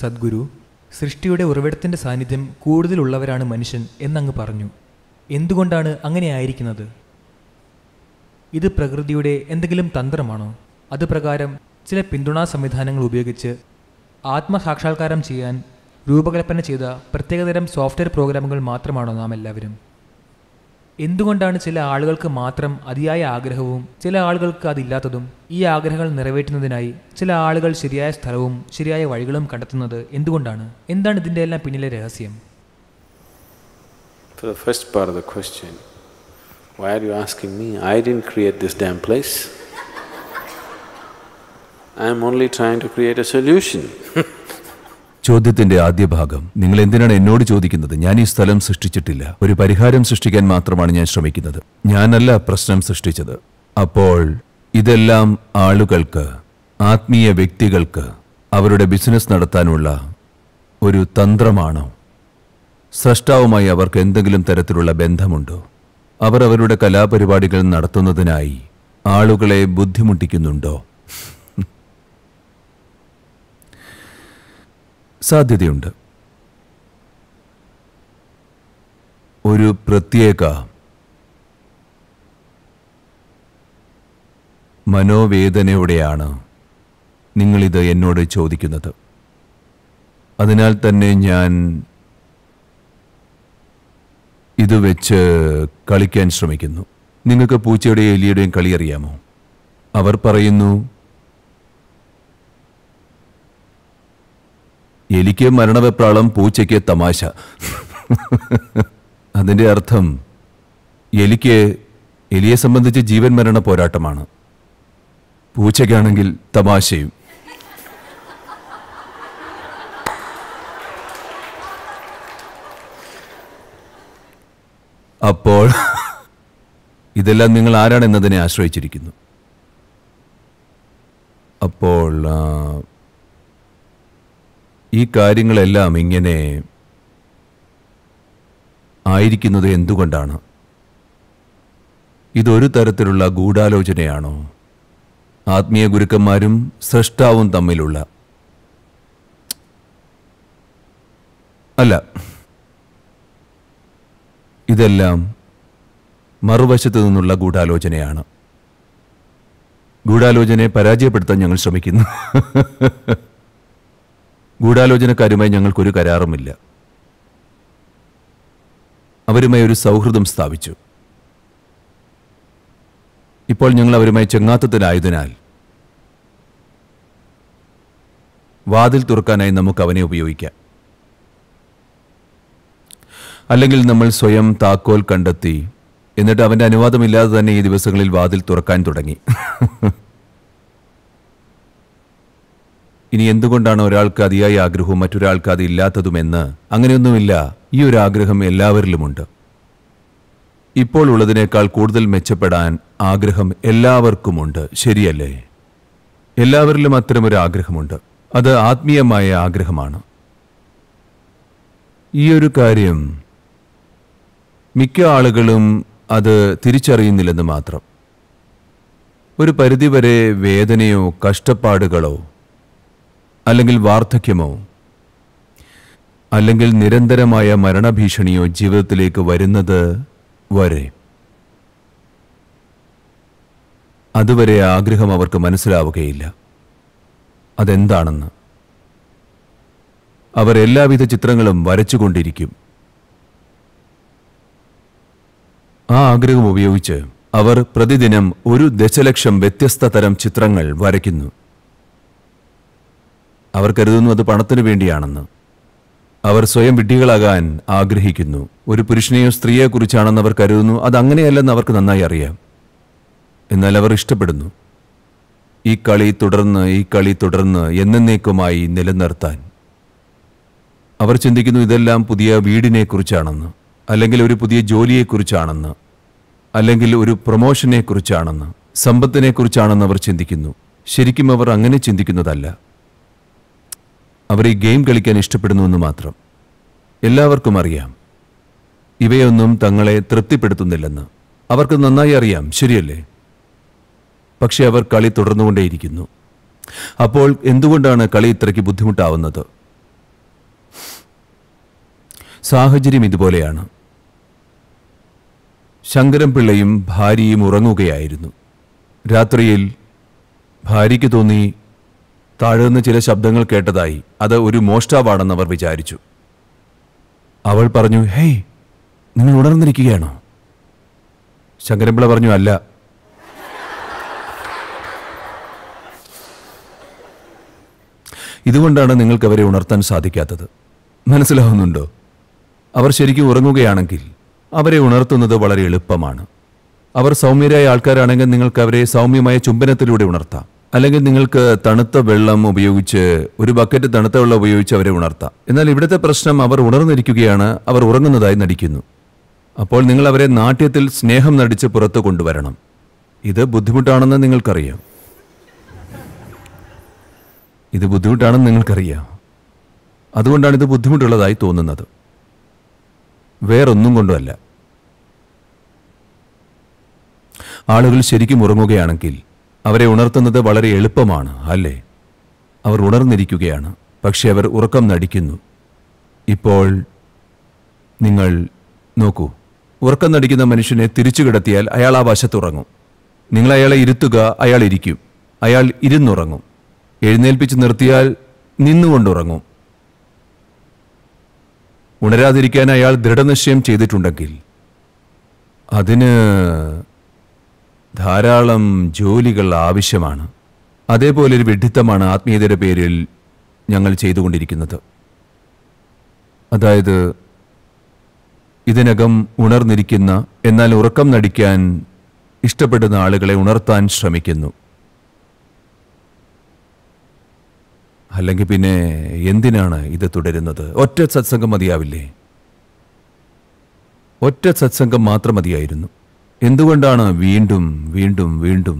സദ്ഗുരു സൃഷ്ടിയുടെ ഉറവിടത്തിൻ്റെ സാന്നിധ്യം കൂടുതലുള്ളവരാണ് മനുഷ്യൻ എന്നങ്ങ് പറഞ്ഞു എന്തുകൊണ്ടാണ് അങ്ങനെയായിരിക്കുന്നത് ഇത് പ്രകൃതിയുടെ എന്തെങ്കിലും തന്ത്രമാണോ അത് പ്രകാരം ചില പിന്തുണാ സംവിധാനങ്ങൾ ഉപയോഗിച്ച് ആത്മസാക്ഷാത്കാരം ചെയ്യാൻ രൂപകൽപ്പന ചെയ്ത പ്രത്യേകതരം സോഫ്റ്റ്വെയർ പ്രോഗ്രാമുകൾ മാത്രമാണോ നാം എല്ലാവരും എന്തുകൊണ്ടാണ് ചില ആളുകൾക്ക് മാത്രം അതിയായ ആഗ്രഹവും ചില ആളുകൾക്ക് അതില്ലാത്തതും ഈ ആഗ്രഹങ്ങൾ നിറവേറ്റുന്നതിനായി ചില ആളുകൾ ശരിയായ സ്ഥലവും ശരിയായ വഴികളും കണ്ടെത്തുന്നത് എന്തുകൊണ്ടാണ് എന്താണ് ഇതിൻ്റെ എല്ലാം പിന്നിലെ രഹസ്യം For the first part of the question, why are you asking me? I didn't create this damn place. I am only trying to create a solution. ചോദ്യത്തിന്റെ ആദ്യ ഭാഗം നിങ്ങൾ എന്തിനാണ് എന്നോട് ചോദിക്കുന്നത് ഞാൻ ഈ സ്ഥലം സൃഷ്ടിച്ചിട്ടില്ല ഒരു പരിഹാരം സൃഷ്ടിക്കാൻ മാത്രമാണ് ഞാൻ ശ്രമിക്കുന്നത് ഞാനല്ല പ്രശ്നം സൃഷ്ടിച്ചത് അപ്പോൾ ഇതെല്ലാം ആളുകൾക്ക് ആത്മീയ വ്യക്തികൾക്ക് അവരുടെ ബിസിനസ് നടത്താനുള്ള ഒരു തന്ത്രമാണോ സ്രഷ്ടാവുമായി അവർക്ക് എന്തെങ്കിലും തരത്തിലുള്ള ബന്ധമുണ്ടോ അവർ അവരുടെ കലാപരിപാടികൾ നടത്തുന്നതിനായി ആളുകളെ ബുദ്ധിമുട്ടിക്കുന്നുണ്ടോ സാധ്യതയുണ്ട് ഒരു പ്രത്യേക മനോവേദനയോടെയാണ് നിങ്ങളിത് എന്നോട് ചോദിക്കുന്നത് അതിനാൽ തന്നെ ഞാൻ ഇത് വെച്ച് കളിക്കാൻ ശ്രമിക്കുന്നു നിങ്ങൾക്ക് പൂച്ചയുടെയും എലിയുടെയും കളി അറിയാമോ അവർ പറയുന്നു എലിക്ക് മരണവെപ്രാളം പൂച്ചയ്ക്ക് തമാശ അതിൻ്റെ അർത്ഥം എലിക്ക് എലിയെ സംബന്ധിച്ച് ജീവൻ മരണ പോരാട്ടമാണ് പൂച്ചയ്ക്കാണെങ്കിൽ തമാശയും അപ്പോൾ ഇതെല്ലാം നിങ്ങൾ ആരാണെന്നതിനെ ആശ്രയിച്ചിരിക്കുന്നു അപ്പോൾ ഈ കാര്യങ്ങളെല്ലാം ഇങ്ങനെ ആയിരിക്കുന്നത് എന്തുകൊണ്ടാണ് ഇതൊരു തരത്തിലുള്ള ഗൂഢാലോചനയാണോ ആത്മീയ ഗുരുക്കന്മാരും സൃഷ്ടാവും തമ്മിലുള്ള അല്ല ഇതെല്ലാം മറുവശത്തു നിന്നുള്ള ഗൂഢാലോചനയാണ് ഗൂഢാലോചനയെ പരാജയപ്പെടുത്താൻ ഞങ്ങൾ ശ്രമിക്കുന്നു ഗൂഢാലോചനക്കാരുമായി ഞങ്ങൾക്കൊരു കരാറുമില്ല അവരുമായി ഒരു സൗഹൃദം സ്ഥാപിച്ചു ഇപ്പോൾ ഞങ്ങൾ അവരുമായി ചെങ്ങാത്തത്തിലായതിനാൽ വാതിൽ തുറക്കാനായി നമുക്ക് അവനെ ഉപയോഗിക്കാം അല്ലെങ്കിൽ നമ്മൾ സ്വയം താക്കോൽ കണ്ടെത്തി എന്നിട്ട് അവൻ്റെ അനുവാദമില്ലാതെ തന്നെ ഈ ദിവസങ്ങളിൽ വാതിൽ തുറക്കാൻ തുടങ്ങി ഇനി എന്തുകൊണ്ടാണ് ഒരാൾക്ക് അതിയായ ആഗ്രഹവും മറ്റൊരാൾക്ക് അത് ഇല്ലാത്തതുമെന്ന് അങ്ങനെയൊന്നുമില്ല ഈ ഒരു ആഗ്രഹം എല്ലാവരിലുമുണ്ട് ഇപ്പോൾ ഉള്ളതിനേക്കാൾ കൂടുതൽ മെച്ചപ്പെടാൻ ആഗ്രഹം എല്ലാവർക്കുമുണ്ട് ശരിയല്ലേ എല്ലാവരിലും അത്തരമൊരു ആഗ്രഹമുണ്ട് അത് ആത്മീയമായ ആഗ്രഹമാണ് ഈ ഒരു കാര്യം മിക്ക ആളുകളും അത് തിരിച്ചറിയുന്നില്ലെന്ന് മാത്രം ഒരു പരിധിവരെ വേദനയോ കഷ്ടപ്പാടുകളോ അല്ലെങ്കിൽ വാർദ്ധക്യമോ അല്ലെങ്കിൽ നിരന്തരമായ മരണഭീഷണിയോ ജീവിതത്തിലേക്ക് വരുന്നത് വരെ അതുവരെ ആഗ്രഹം അവർക്ക് മനസ്സിലാവുകയില്ല അതെന്താണെന്ന് അവർ എല്ലാവിധ ചിത്രങ്ങളും വരച്ചുകൊണ്ടിരിക്കും ആ ആഗ്രഹം ഉപയോഗിച്ച് അവർ പ്രതിദിനം ഒരു ദശലക്ഷം വ്യത്യസ്ത തരം ചിത്രങ്ങൾ വരയ്ക്കുന്നു അവർ കരുതുന്നു അത് പണത്തിനു വേണ്ടിയാണെന്ന് അവർ സ്വയം വിഡ്ഢികളാകാൻ ആഗ്രഹിക്കുന്നു ഒരു പുരുഷനെയോ സ്ത്രീയെക്കുറിച്ചാണെന്ന് അവർ കരുതുന്നു അത് അങ്ങനെയല്ലെന്ന് അവർക്ക് നന്നായി അറിയാം എന്നാൽ അവർ ഇഷ്ടപ്പെടുന്നു ഈ കളി തുടർന്ന് ഈ കളി തുടർന്ന് എന്നേക്കുമായി നിലനിർത്താൻ അവർ ചിന്തിക്കുന്നു ഇതെല്ലാം പുതിയ വീടിനെക്കുറിച്ചാണെന്ന് അല്ലെങ്കിൽ ഒരു പുതിയ ജോലിയെക്കുറിച്ചാണെന്ന് അല്ലെങ്കിൽ ഒരു പ്രൊമോഷനെക്കുറിച്ചാണെന്ന് സമ്പത്തിനെക്കുറിച്ചാണെന്ന് അവർ ചിന്തിക്കുന്നു ശരിക്കും അവർ അങ്ങനെ ചിന്തിക്കുന്നതല്ല അവർ ഈ ഗെയിം കളിക്കാൻ ഇഷ്ടപ്പെടുന്നുവെന്ന് മാത്രം എല്ലാവർക്കും അറിയാം ഇവയൊന്നും തങ്ങളെ തൃപ്തിപ്പെടുത്തുന്നില്ലെന്ന് അവർക്ക് നന്നായി അറിയാം ശരിയല്ലേ പക്ഷെ അവർ കളി തുടർന്നുകൊണ്ടേയിരിക്കുന്നു അപ്പോൾ എന്തുകൊണ്ടാണ് കളി ഇത്രയ്ക്ക് ബുദ്ധിമുട്ടാവുന്നത് സാഹചര്യം ഇതുപോലെയാണ് ശങ്കരൻപിള്ളയും ഭാര്യയും ഉറങ്ങുകയായിരുന്നു രാത്രിയിൽ ഭാര്യയ്ക്ക് തോന്നി താഴെന്ന് ചില ശബ്ദങ്ങൾ കേട്ടതായി അത് ഒരു മോഷ്ടാവാണെന്നവർ വിചാരിച്ചു അവൾ പറഞ്ഞു ഹേയ് നിങ്ങൾ ഉണർന്നിരിക്കുകയാണോ ശങ്കരമ്പിള പറഞ്ഞു അല്ല ഇതുകൊണ്ടാണ് നിങ്ങൾക്ക് അവരെ ഉണർത്താൻ സാധിക്കാത്തത് മനസ്സിലാവുന്നുണ്ടോ അവർ ശരിക്കും ഉറങ്ങുകയാണെങ്കിൽ അവരെ ഉണർത്തുന്നത് വളരെ എളുപ്പമാണ് അവർ സൗമ്യരായ ആൾക്കാരാണെങ്കിൽ നിങ്ങൾക്ക് അവരെ സൗമ്യമായ ചുംബനത്തിലൂടെ ഉണർത്താം അല്ലെങ്കിൽ നിങ്ങൾക്ക് തണുത്ത വെള്ളം ഉപയോഗിച്ച് ഒരു ബക്കറ്റ് തണുത്ത വെള്ളം ഉപയോഗിച്ച് അവരെ ഉണർത്താം എന്നാൽ ഇവിടുത്തെ പ്രശ്നം അവർ ഉണർന്നിരിക്കുകയാണ് അവർ ഉറങ്ങുന്നതായി നടിക്കുന്നു അപ്പോൾ നിങ്ങൾ അവരെ നാട്യത്തിൽ സ്നേഹം നടിച്ച് പുറത്തു കൊണ്ടുവരണം ഇത് ബുദ്ധിമുട്ടാണെന്ന് നിങ്ങൾക്കറിയാം ഇത് ബുദ്ധിമുട്ടാണെന്ന് നിങ്ങൾക്കറിയാം അതുകൊണ്ടാണ് ഇത് ബുദ്ധിമുട്ടുള്ളതായി തോന്നുന്നത് വേറൊന്നും കൊണ്ടുമല്ല ആളുകൾ ശരിക്കും ഉറങ്ങുകയാണെങ്കിൽ അവരെ ഉണർത്തുന്നത് വളരെ എളുപ്പമാണ് അല്ലേ അവർ ഉണർന്നിരിക്കുകയാണ് പക്ഷെ അവർ ഉറക്കം നടിക്കുന്നു ഇപ്പോൾ നിങ്ങൾ നോക്കൂ ഉറക്കം നടിക്കുന്ന മനുഷ്യനെ തിരിച്ചു കിടത്തിയാൽ അയാൾ ആ വശത്തുറങ്ങും നിങ്ങൾ അയാളെ ഇരുത്തുക അയാൾ ഇരിക്കും അയാൾ ഇരുന്നുറങ്ങും എഴുന്നേൽപ്പിച്ച് നിർത്തിയാൽ നിന്നുകൊണ്ടുറങ്ങും ഉണരാതിരിക്കാൻ അയാൾ ദൃഢനിശ്ചയം ചെയ്തിട്ടുണ്ടെങ്കിൽ അതിന് ധാരാളം ജോലികൾ ആവശ്യമാണ് അതേപോലെ ഒരു വിഡിത്തമാണ് ആത്മീയതയുടെ പേരിൽ ഞങ്ങൾ ചെയ്തുകൊണ്ടിരിക്കുന്നത് അതായത് ഇതിനകം ഉണർന്നിരിക്കുന്ന എന്നാൽ ഉറക്കം നടിക്കാൻ ഇഷ്ടപ്പെടുന്ന ആളുകളെ ഉണർത്താൻ ശ്രമിക്കുന്നു അല്ലെങ്കിൽ പിന്നെ എന്തിനാണ് ഇത് തുടരുന്നത് ഒറ്റ സത്സംഗം മതിയാവില്ലേ ഒറ്റ സത്സംഗം മാത്രം മതിയായിരുന്നു എന്തുകൊണ്ടാണ് വീണ്ടും വീണ്ടും വീണ്ടും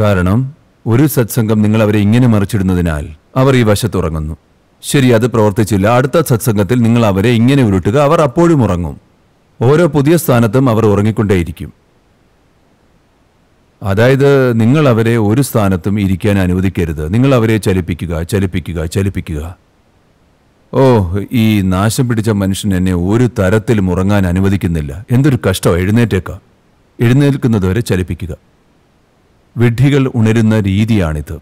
കാരണം ഒരു സത്സംഗം നിങ്ങൾ അവരെ ഇങ്ങനെ മറിച്ചിടുന്നതിനാൽ അവർ ഈ വശത്തുറങ്ങുന്നു ശരി അത് പ്രവർത്തിച്ചില്ല അടുത്ത സത്സംഗത്തിൽ നിങ്ങൾ അവരെ ഇങ്ങനെ ഉരുട്ടുക അവർ അപ്പോഴും ഉറങ്ങും ഓരോ പുതിയ സ്ഥാനത്തും അവർ ഉറങ്ങിക്കൊണ്ടേയിരിക്കും അതായത് നിങ്ങൾ അവരെ ഒരു സ്ഥാനത്തും ഇരിക്കാൻ അനുവദിക്കരുത് നിങ്ങൾ അവരെ ചലിപ്പിക്കുക ചലിപ്പിക്കുക ചലിപ്പിക്കുക ഓ ഈ നാശം പിടിച്ച മനുഷ്യൻ എന്നെ ഒരു തരത്തിലും ഉറങ്ങാൻ അനുവദിക്കുന്നില്ല എന്തൊരു കഷ്ടം എഴുന്നേറ്റേക്കാം എഴുന്നേൽക്കുന്നതുവരെ ചലിപ്പിക്കുക വിഡ്ഢികൾ ഉണരുന്ന രീതിയാണിത്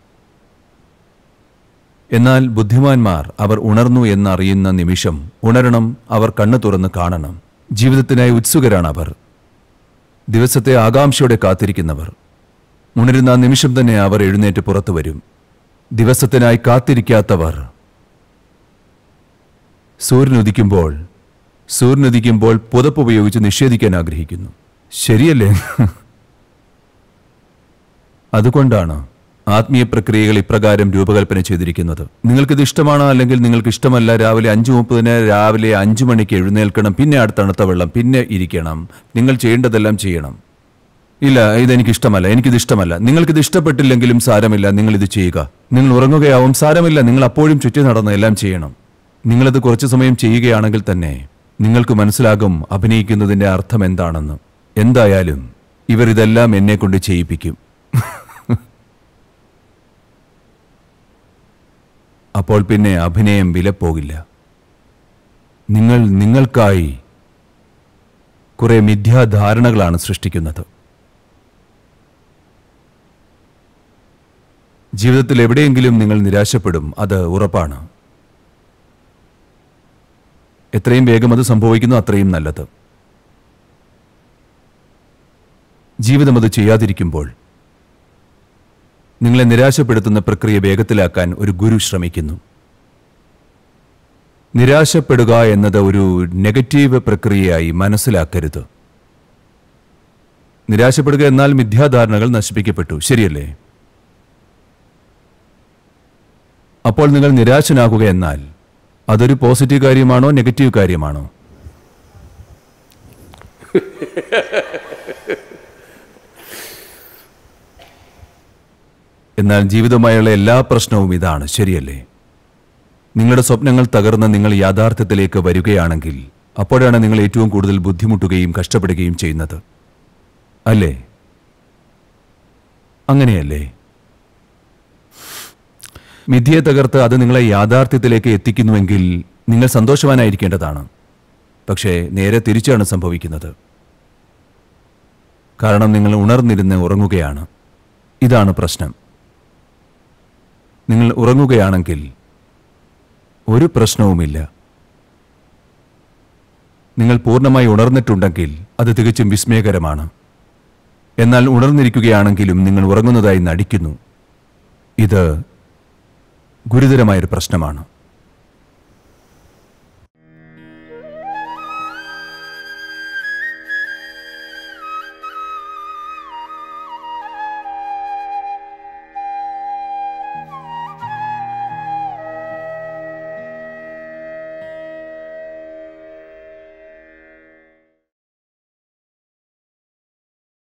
എന്നാൽ ബുദ്ധിമാന്മാർ അവർ ഉണർന്നു എന്നറിയുന്ന നിമിഷം ഉണരണം അവർ കണ്ണു തുറന്ന് കാണണം ജീവിതത്തിനായി ഉത്സുകരാണ് അവർ ദിവസത്തെ ആകാംക്ഷയോടെ കാത്തിരിക്കുന്നവർ ഉണരുന്ന നിമിഷം തന്നെ അവർ എഴുന്നേറ്റ് പുറത്തു വരും ദിവസത്തിനായി കാത്തിരിക്കാത്തവർ സൂര്യനുദിക്കുമ്പോൾ സൂര്യനുദിക്കുമ്പോൾ പുതപ്പ് ഉപയോഗിച്ച് നിഷേധിക്കാൻ ആഗ്രഹിക്കുന്നു ശരിയല്ലേ അതുകൊണ്ടാണ് ആത്മീയ പ്രക്രിയകൾ ഇപ്രകാരം രൂപകൽപ്പന ചെയ്തിരിക്കുന്നത് നിങ്ങൾക്കിത് ഇഷ്ടമാണോ അല്ലെങ്കിൽ നിങ്ങൾക്ക് ഇഷ്ടമല്ല രാവിലെ അഞ്ചു മുപ്പതിന് രാവിലെ അഞ്ചു മണിക്ക് എഴുന്നേൽക്കണം പിന്നെ അടുത്ത വെള്ളം പിന്നെ ഇരിക്കണം നിങ്ങൾ ചെയ്യേണ്ടതെല്ലാം ചെയ്യണം ഇല്ല ഇതെനിക്കിഷ്ടമല്ല ഇഷ്ടമല്ല എനിക്കിത് ഇഷ്ടമല്ല നിങ്ങൾക്കിത് ഇഷ്ടപ്പെട്ടില്ലെങ്കിലും സാരമില്ല നിങ്ങൾ ഇത് ചെയ്യുക നിങ്ങൾ ഉറങ്ങുകയാവും സാരമില്ല നിങ്ങൾ അപ്പോഴും ചുറ്റി നടന്ന് എല്ലാം ചെയ്യണം നിങ്ങളത് കുറച്ചു സമയം ചെയ്യുകയാണെങ്കിൽ തന്നെ നിങ്ങൾക്ക് മനസ്സിലാകും അഭിനയിക്കുന്നതിൻ്റെ അർത്ഥം എന്താണെന്ന് എന്തായാലും ഇവരിതെല്ലാം എന്നെ കൊണ്ട് ചെയ്യിപ്പിക്കും അപ്പോൾ പിന്നെ അഭിനയം വിലപ്പോകില്ല നിങ്ങൾ നിങ്ങൾക്കായി കുറേ മിഥ്യാധാരണകളാണ് സൃഷ്ടിക്കുന്നത് ജീവിതത്തിൽ എവിടെയെങ്കിലും നിങ്ങൾ നിരാശപ്പെടും അത് ഉറപ്പാണ് എത്രയും വേഗം അത് സംഭവിക്കുന്നു അത്രയും നല്ലത് ജീവിതം അത് ചെയ്യാതിരിക്കുമ്പോൾ നിങ്ങളെ നിരാശപ്പെടുത്തുന്ന പ്രക്രിയ വേഗത്തിലാക്കാൻ ഒരു ഗുരു ശ്രമിക്കുന്നു നിരാശപ്പെടുക എന്നത് ഒരു നെഗറ്റീവ് പ്രക്രിയയായി മനസ്സിലാക്കരുത് നിരാശപ്പെടുക എന്നാൽ മിഥ്യാധാരണകൾ നശിപ്പിക്കപ്പെട്ടു ശരിയല്ലേ അപ്പോൾ നിങ്ങൾ നിരാശനാകുക എന്നാൽ അതൊരു പോസിറ്റീവ് കാര്യമാണോ നെഗറ്റീവ് കാര്യമാണോ എന്നാൽ ജീവിതമായുള്ള എല്ലാ പ്രശ്നവും ഇതാണ് ശരിയല്ലേ നിങ്ങളുടെ സ്വപ്നങ്ങൾ തകർന്ന് നിങ്ങൾ യാഥാർത്ഥ്യത്തിലേക്ക് വരികയാണെങ്കിൽ അപ്പോഴാണ് നിങ്ങൾ ഏറ്റവും കൂടുതൽ ബുദ്ധിമുട്ടുകയും കഷ്ടപ്പെടുകയും ചെയ്യുന്നത് അല്ലേ അങ്ങനെയല്ലേ മിഥ്യയെ തകർത്ത് അത് നിങ്ങളെ യാഥാർത്ഥ്യത്തിലേക്ക് എത്തിക്കുന്നുവെങ്കിൽ നിങ്ങൾ സന്തോഷവാനായിരിക്കേണ്ടതാണ് പക്ഷേ നേരെ തിരിച്ചാണ് സംഭവിക്കുന്നത് കാരണം നിങ്ങൾ ഉണർന്നിരുന്ന് ഉറങ്ങുകയാണ് ഇതാണ് പ്രശ്നം നിങ്ങൾ ഉറങ്ങുകയാണെങ്കിൽ ഒരു പ്രശ്നവുമില്ല നിങ്ങൾ പൂർണ്ണമായി ഉണർന്നിട്ടുണ്ടെങ്കിൽ അത് തികച്ചും വിസ്മയകരമാണ് എന്നാൽ ഉണർന്നിരിക്കുകയാണെങ്കിലും നിങ്ങൾ ഉറങ്ങുന്നതായി നടിക്കുന്നു ഇത് ഗുരുതരമായൊരു പ്രശ്നമാണ്